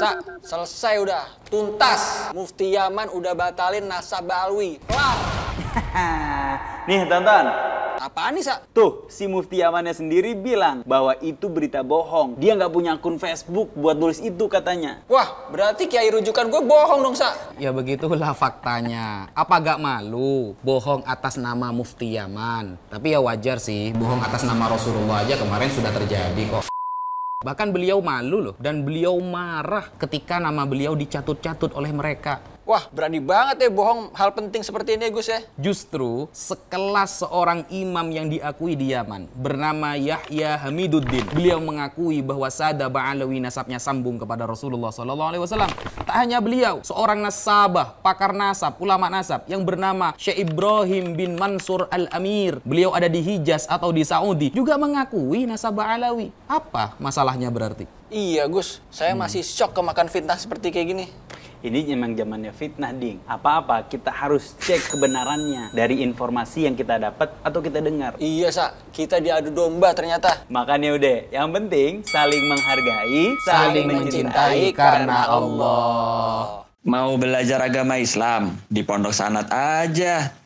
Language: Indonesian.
Sa, selesai udah. Tuntas. Mufti Yaman udah batalin nasabah Alwi. Kelar. nih, tonton. Apaan nih, Sa? Tuh, si Mufti Yamannya sendiri bilang bahwa itu berita bohong. Dia nggak punya akun Facebook buat nulis itu katanya. Wah, berarti kiai rujukan gue bohong dong, Sa. Ya begitulah faktanya. Apa gak malu bohong atas nama Mufti Yaman? Tapi ya wajar sih, bohong atas nama Rasulullah aja kemarin sudah terjadi kok. Bahkan beliau malu loh dan beliau marah ketika nama beliau dicatut-catut oleh mereka. Wah, berani banget ya bohong hal penting seperti ini Gus ya. Justru sekelas seorang imam yang diakui di Yaman bernama Yahya Hamiduddin. Beliau mengakui bahwa Sada Ba'alawi nasabnya sambung kepada Rasulullah Sallallahu alaihi wasallam. Tak hanya beliau, seorang nasabah, pakar nasab, ulama nasab yang bernama Syekh Ibrahim bin Mansur Al-Amir. Beliau ada di Hijaz atau di Saudi juga mengakui nasab Alawi. Apa masalahnya berarti? Iya Gus, saya hmm. masih shock kemakan fitnah seperti kayak gini ini memang zamannya fitnah ding apa-apa kita harus cek kebenarannya dari informasi yang kita dapat atau kita dengar iya sa kita diadu domba ternyata makanya udah yang penting saling menghargai saling, saling mencintai, mencintai karena Allah mau belajar agama Islam di pondok sanat aja